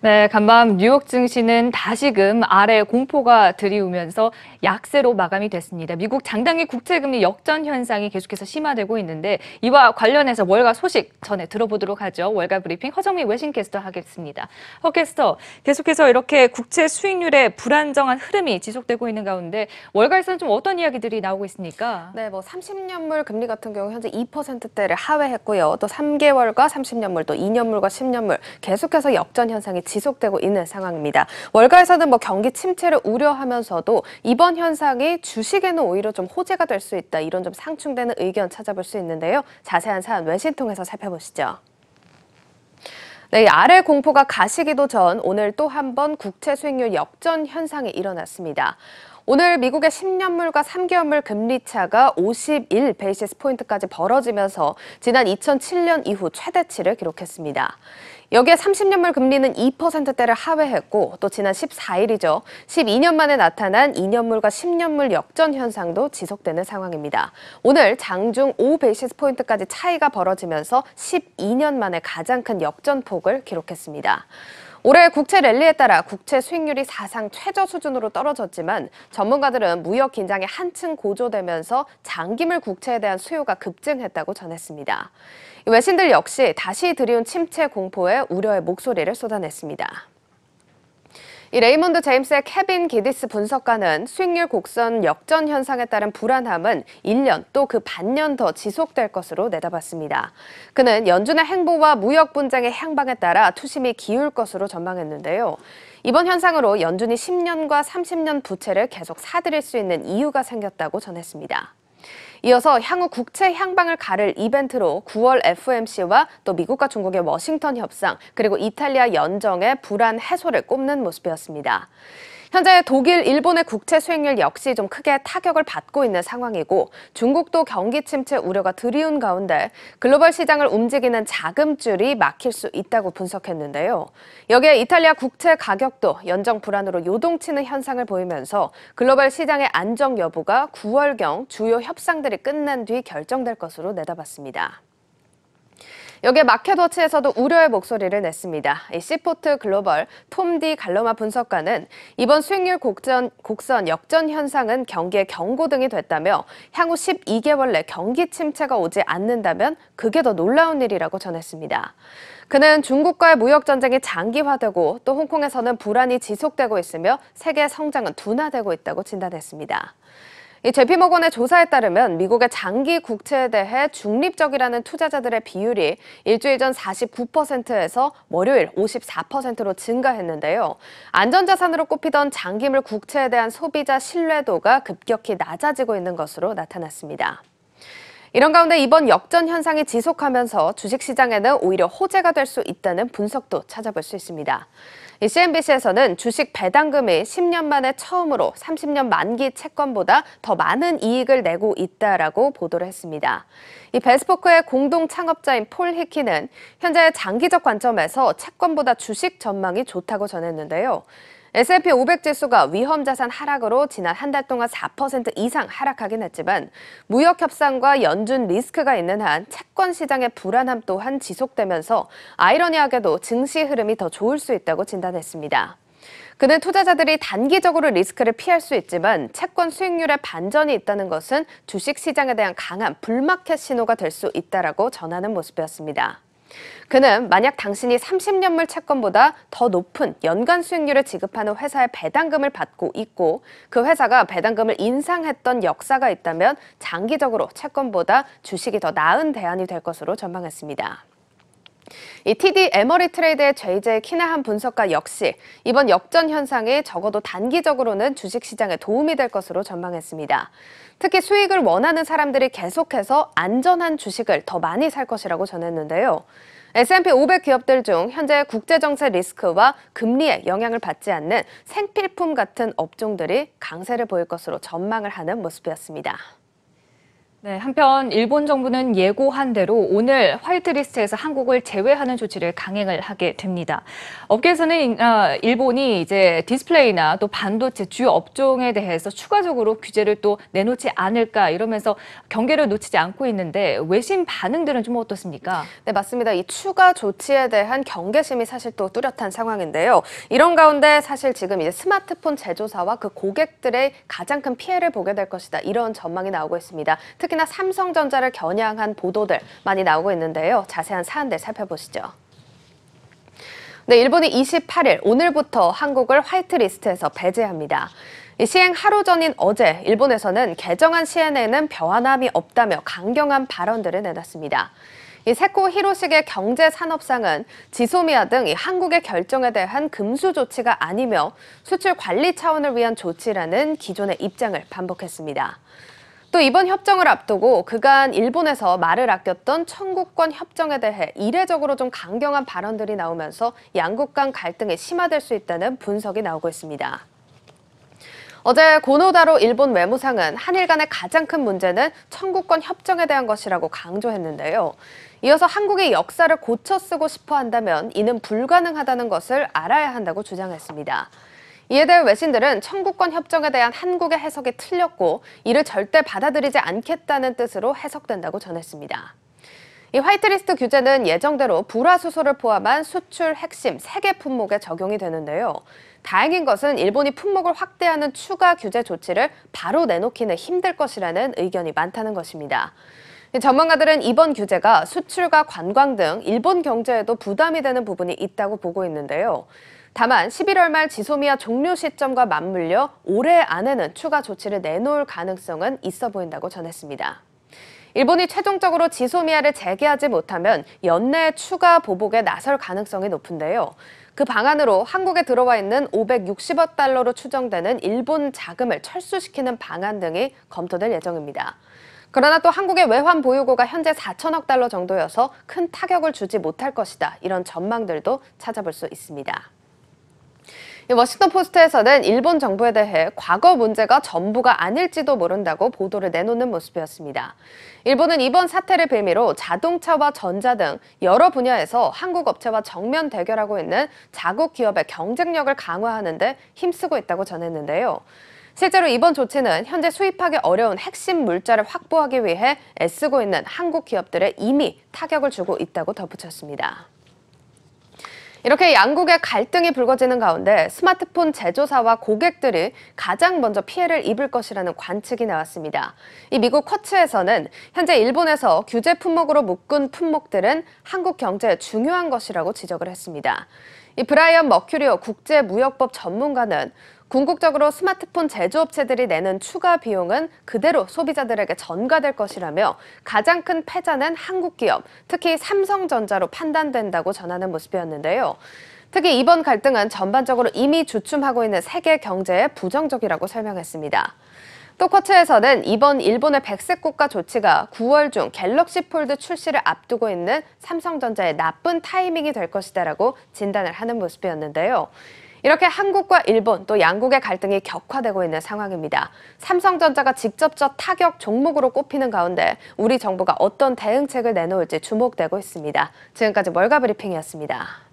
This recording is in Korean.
네, 간밤 뉴욕 증시는 다시금 아래 공포가 들이우면서 약세로 마감이 됐습니다. 미국 장당기 국채금리 역전 현상이 계속해서 심화되고 있는데 이와 관련해서 월가 소식 전에 들어보도록 하죠. 월가 브리핑 허정미 외신캐스터 하겠습니다. 허캐스터, 계속해서 이렇게 국채 수익률의 불안정한 흐름이 지속되고 있는 가운데 월가에서는 좀 어떤 이야기들이 나오고 있습니까? 네, 뭐 30년물 금리 같은 경우 현재 2%대를 하회했고요. 또 3개월과 30년물, 또 2년물과 10년물 계속해서 역전 현상이 지속되고 있는 상황입니다. 월가에서는 뭐 경기 침체를 우려하면서도 이번 현상이 주식에는 오히려 좀 호재가 될 수 있다 이런 좀 상충되는 의견 찾아볼 수 있는데요. 자세한 사안 외신 통해서 살펴보시죠. 네, 아래 공포가 가시기도 전 오늘 또 한번 국채 수익률 역전 현상이 일어났습니다. 오늘 미국의 10년물과 3개월물 금리 차가 51 베이시스 포인트까지 벌어지면서 지난 2007년 이후 최대치를 기록했습니다. 여기에 30년물 금리는 2%대를 하회했고 또 지난 14일이죠. 12년 만에 나타난 2년물과 10년물 역전 현상도 지속되는 상황입니다. 오늘 장중 5베이시스 포인트까지 차이가 벌어지면서 12년 만에 가장 큰 역전폭을 기록했습니다. 올해 국채 랠리에 따라 국채 수익률이 사상 최저 수준으로 떨어졌지만 전문가들은 무역 긴장이 한층 고조되면서 장기물 국채에 대한 수요가 급증했다고 전했습니다. 외신들 역시 다시 들이온 침체 공포에 우려의 목소리를 쏟아냈습니다. 이레이몬드 제임스의 케빈 기디스 분석가는 수익률 곡선 역전 현상에 따른 불안함은 1년 또 그 반년 더 지속될 것으로 내다봤습니다. 그는 연준의 행보와 무역 분쟁의 향방에 따라 투심이 기울 것으로 전망했는데요. 이번 현상으로 연준이 10년과 30년 부채를 계속 사들일 수 있는 이유가 생겼다고 전했습니다. 이어서 향후 국채 향방을 가를 이벤트로 9월 FOMC와 또 미국과 중국의 워싱턴 협상 그리고 이탈리아 연정의 불안 해소를 꼽는 모습이었습니다. 현재 독일, 일본의 국채 수익률 역시 좀 크게 타격을 받고 있는 상황이고 중국도 경기 침체 우려가 드리운 가운데 글로벌 시장을 움직이는 자금줄이 막힐 수 있다고 분석했는데요. 여기에 이탈리아 국채 가격도 연정 불안으로 요동치는 현상을 보이면서 글로벌 시장의 안정 여부가 9월경 주요 협상들이 끝난 뒤 결정될 것으로 내다봤습니다. 여기에 마켓워치에서도 우려의 목소리를 냈습니다. 시포트 글로벌 톰 디 갈로마 분석가는 이번 수익률 곡전, 곡선 역전 현상은 경기의 경고등이 됐다며 향후 12개월 내 경기 침체가 오지 않는다면 그게 더 놀라운 일이라고 전했습니다. 그는 중국과의 무역 전쟁이 장기화되고 또 홍콩에서는 불안이 지속되고 있으며 세계 성장은 둔화되고 있다고 진단했습니다. 이 제피모건의 조사에 따르면 미국의 장기 국채에 대해 중립적이라는 투자자들의 비율이 일주일 전 49%에서 월요일 54%로 증가했는데요. 안전자산으로 꼽히던 장기물 국채에 대한 소비자 신뢰도가 급격히 낮아지고 있는 것으로 나타났습니다. 이런 가운데 이번 역전 현상이 지속하면서 주식시장에는 오히려 호재가 될 수 있다는 분석도 찾아볼 수 있습니다. CNBC에서는 주식 배당금이 10년 만에 처음으로 30년 만기 채권보다 더 많은 이익을 내고 있다라고 보도를 했습니다. 이 베스포크의 공동 창업자인 폴 히키는 현재 장기적 관점에서 채권보다 주식 전망이 좋다고 전했는데요. S&P 500 지수가 위험 자산 하락으로 지난 한 달 동안 4% 이상 하락하긴 했지만 무역 협상과 연준 리스크가 있는 한 채권 시장의 불안함 또한 지속되면서 아이러니하게도 증시 흐름이 더 좋을 수 있다고 진단했습니다. 그는 투자자들이 단기적으로 리스크를 피할 수 있지만 채권 수익률의 반전이 있다는 것은 주식 시장에 대한 강한 불마켓 신호가 될 수 있다라고 전하는 모습이었습니다. 그는 만약 당신이 30년물 채권보다 더 높은 연간 수익률을 지급하는 회사의 배당금을 받고 있고 그 회사가 배당금을 인상했던 역사가 있다면 장기적으로 채권보다 주식이 더 나은 대안이 될 것으로 전망했습니다. 이 TD 에머리 트레이드의 제이제 키나한 분석가 역시 이번 역전 현상이 적어도 단기적으로는 주식시장에 도움이 될 것으로 전망했습니다. 특히 수익을 원하는 사람들이 계속해서 안전한 주식을 더 많이 살 것이라고 전했는데요. S&P 500 기업들 중 현재 국제정세 리스크와 금리에 영향을 받지 않는 생필품 같은 업종들이 강세를 보일 것으로 전망을 하는 모습이었습니다. 네, 한편 일본 정부는 예고한 대로 오늘 화이트리스트에서 한국을 제외하는 조치를 강행을 하게 됩니다. 업계에서는 어, 일본이 이제 디스플레이나 또 반도체 주 업종에 대해서 추가적으로 규제를 또 내놓지 않을까 이러면서 경계를 놓치지 않고 있는데 외신 반응들은 좀 어떻습니까? 네, 맞습니다. 이 추가 조치에 대한 경계심이 사실 또 뚜렷한 상황인데요. 이런 가운데 사실 지금 이제 스마트폰 제조사와 그 고객들의 가장 큰 피해를 보게 될 것이다. 이런 전망이 나오고 있습니다. 특히나 삼성전자를 겨냥한 보도들 많이 나오고 있는데요. 자세한 사안들 살펴보시죠. 네, 일본이 28일 오늘부터 한국을 화이트리스트에서 배제합니다. 시행 하루 전인 어제 일본에서는 개정한 CNN은 변함이 없다며 강경한 발언들을 내놨습니다. 이 세코 히로시게 경제산업상은 지소미아 등 한국의 결정에 대한 금수 조치가 아니며 수출 관리 차원을 위한 조치라는 기존의 입장을 반복했습니다. 또 이번 협정을 앞두고 그간 일본에서 말을 아꼈던 청구권 협정에 대해 이례적으로 좀 강경한 발언들이 나오면서 양국 간 갈등이 심화될 수 있다는 분석이 나오고 있습니다. 어제 고노다로 일본 외무상은 한일 간의 가장 큰 문제는 청구권 협정에 대한 것이라고 강조했는데요. 이어서 한국의 역사를 고쳐 쓰고 싶어 한다면 이는 불가능하다는 것을 알아야 한다고 주장했습니다. 이에 대해 외신들은 청구권 협정에 대한 한국의 해석이 틀렸고 이를 절대 받아들이지 않겠다는 뜻으로 해석된다고 전했습니다. 이 화이트리스트 규제는 예정대로 불화수소를 포함한 수출 핵심 3개 품목에 적용이 되는데요. 다행인 것은 일본이 품목을 확대하는 추가 규제 조치를 바로 내놓기는 힘들 것이라는 의견이 많다는 것입니다. 전문가들은 이번 규제가 수출과 관광 등 일본 경제에도 부담이 되는 부분이 있다고 보고 있는데요. 다만 11월 말 지소미아 종료 시점과 맞물려 올해 안에는 추가 조치를 내놓을 가능성은 있어 보인다고 전했습니다. 일본이 최종적으로 지소미아를 재개하지 못하면 연내 추가 보복에 나설 가능성이 높은데요. 그 방안으로 한국에 들어와 있는 560억 달러로 추정되는 일본 자금을 철수시키는 방안 등이 검토될 예정입니다. 그러나 또 한국의 외환 보유고가 현재 4천억 달러 정도여서 큰 타격을 주지 못할 것이다. 이런 전망들도 찾아볼 수 있습니다. 워싱턴 포스트에서는 일본 정부에 대해 과거 문제가 전부가 아닐지도 모른다고 보도를 내놓는 모습이었습니다. 일본은 이번 사태를 빌미로 자동차와 전자 등 여러 분야에서 한국 업체와 정면 대결하고 있는 자국 기업의 경쟁력을 강화하는 데 힘쓰고 있다고 전했는데요. 실제로 이번 조치는 현재 수입하기 어려운 핵심 물자를 확보하기 위해 애쓰고 있는 한국 기업들의 이미 타격을 주고 있다고 덧붙였습니다. 이렇게 양국의 갈등이 불거지는 가운데 스마트폰 제조사와 고객들이 가장 먼저 피해를 입을 것이라는 관측이 나왔습니다. 이 미국 쿼츠에서는 현재 일본에서 규제 품목으로 묶은 품목들은 한국 경제에 중요한 것이라고 지적을 했습니다. 이 브라이언 머큐리오 국제무역법 전문가는 궁극적으로 스마트폰 제조업체들이 내는 추가 비용은 그대로 소비자들에게 전가될 것이라며 가장 큰 패자는 한국 기업, 특히 삼성전자로 판단된다고 전하는 모습이었는데요. 특히 이번 갈등은 전반적으로 이미 주춤하고 있는 세계 경제에 부정적이라고 설명했습니다. 또커츠에서는 이번 일본의 백색 국가 조치가 9월 중 갤럭시 폴드 출시를 앞두고 있는 삼성전자의 나쁜 타이밍이 될 것이다라고 진단을 하는 모습이었는데요. 이렇게 한국과 일본 또 양국의 갈등이 격화되고 있는 상황입니다. 삼성전자가 직접적 타격 종목으로 꼽히는 가운데 우리 정부가 어떤 대응책을 내놓을지 주목되고 있습니다. 지금까지 멀가브리핑이었습니다.